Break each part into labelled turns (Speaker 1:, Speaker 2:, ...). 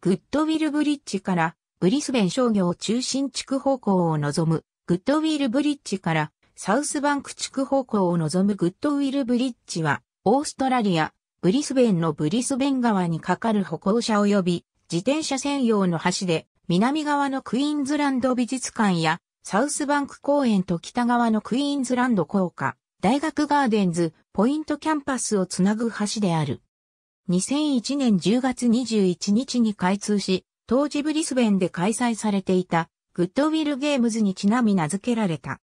Speaker 1: グッドウィルブリッジからブリスベン商業中心地区方向を望むグッドウィルブリッジからサウスバンク地区方向を望むグッドウィルブリッジはオーストラリア、ブリスベンのブリスベン川に架かる歩行者及び自転車専用の橋で南側のクイーンズランド美術館やサウスバンク公園と北側のクイーンズランド高架、大学ガーデンズ、ポイントキャンパスをつなぐ橋である。2001年10月21日に開通し、当時ブリスベンで開催されていたグッドウィルゲームズにちなみ名付けられた。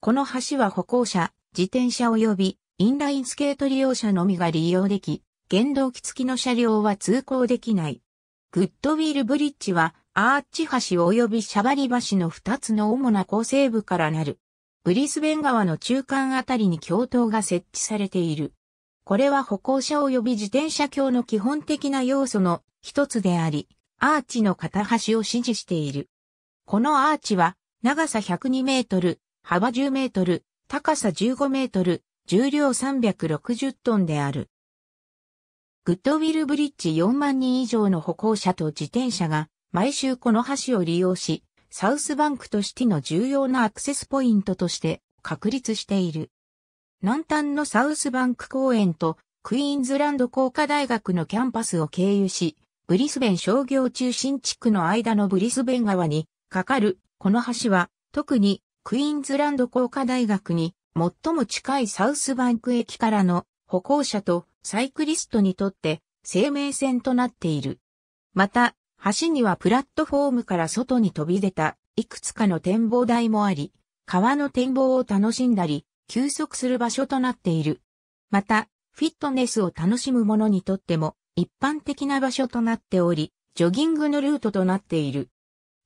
Speaker 1: この橋は歩行者、自転車及びインラインスケート利用者のみが利用でき、原動機付きの車両は通行できない。グッドウィルブリッジはアーチ橋及びシャバリ橋の2つの主な構成部からなる。ブリスベン川の中間あたりに橋頭が設置されている。これは歩行者及び自転車橋の基本的な要素の一つであり、アーチの片端を支持している。このアーチは、長さ102メートル、幅10メートル、高さ15メートル、重量360トンである。グッドウィルブリッジ4万人以上の歩行者と自転車が毎週この橋を利用し、サウスバンクとしての重要なアクセスポイントとして確立している。南端のサウスバンク公園とクイーンズランド工科大学のキャンパスを経由し、ブリスベン商業中心地区の間のブリスベン川に架かるこの橋は特にクイーンズランド工科大学に最も近いサウスバンク駅からの歩行者とサイクリストにとって生命線となっている。また、橋にはプラットフォームから外に飛び出たいくつかの展望台もあり、川の展望を楽しんだり、休息する場所となっている。また、フィットネスを楽しむ者にとっても一般的な場所となっており、ジョギングのルートとなっている。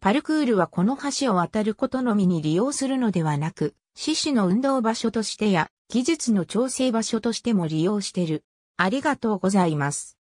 Speaker 1: パルクールはこの橋を渡ることのみに利用するのではなく、獅子の運動場所としてや、技術の調整場所としても利用している。ありがとうございます。